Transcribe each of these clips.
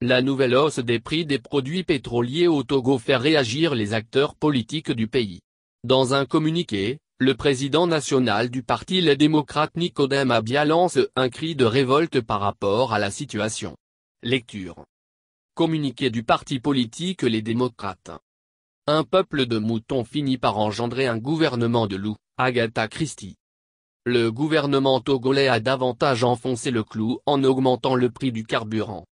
La nouvelle hausse des prix des produits pétroliers au Togo fait réagir les acteurs politiques du pays. Dans un communiqué, le président national du parti Les démocrates Nicodème Abia lance un cri de révolte par rapport à la situation. Lecture. Communiqué du parti politique Les démocrates. Un peuple de moutons finit par engendrer un gouvernement de loups, Agatha Christie. Le gouvernement togolais a davantage enfoncé le clou en augmentant le prix du carburant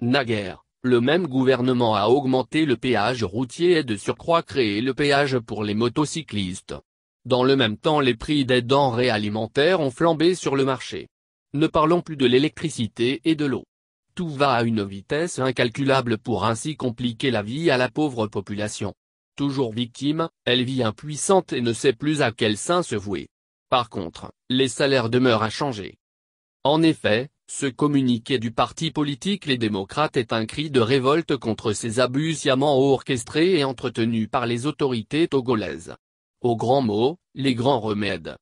Naguère, le même gouvernement a augmenté le péage routier et de surcroît créé le péage pour les motocyclistes. Dans le même temps les prix des denrées alimentaires ont flambé sur le marché. Ne parlons plus de l'électricité et de l'eau. Tout va à une vitesse incalculable pour ainsi compliquer la vie à la pauvre population. Toujours victime, elle vit impuissante et ne sait plus à quel sein se vouer. Par contre, les salaires demeurent à changer. En effet, ce communiqué du parti politique Les Démocrates est un cri de révolte contre ces abus sciemment orchestrés et entretenus par les autorités togolaises. Au grand mot, les grands remèdes.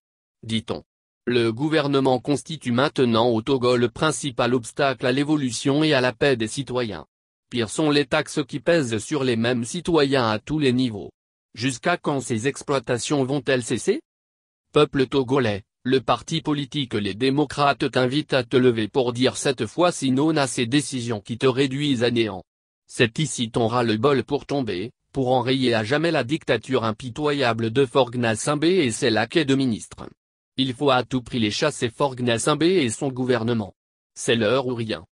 Dit-on. Le gouvernement constitue maintenant au Togo le principal obstacle à l'évolution et à la paix des citoyens. Pire sont les taxes qui pèsent sur les mêmes citoyens à tous les niveaux. Jusqu'à quand ces exploitations vont-elles cesser Peuple togolais, le parti politique Les démocrates t'invite à te lever pour dire cette fois sinon à ces décisions qui te réduisent à néant. C'est ici ton ras-le-bol pour tomber, pour enrayer à jamais la dictature impitoyable de forgna Simbé et ses laquais de ministres. Il faut à tout prix les chasser forgna Simbé et son gouvernement. C'est l'heure ou rien.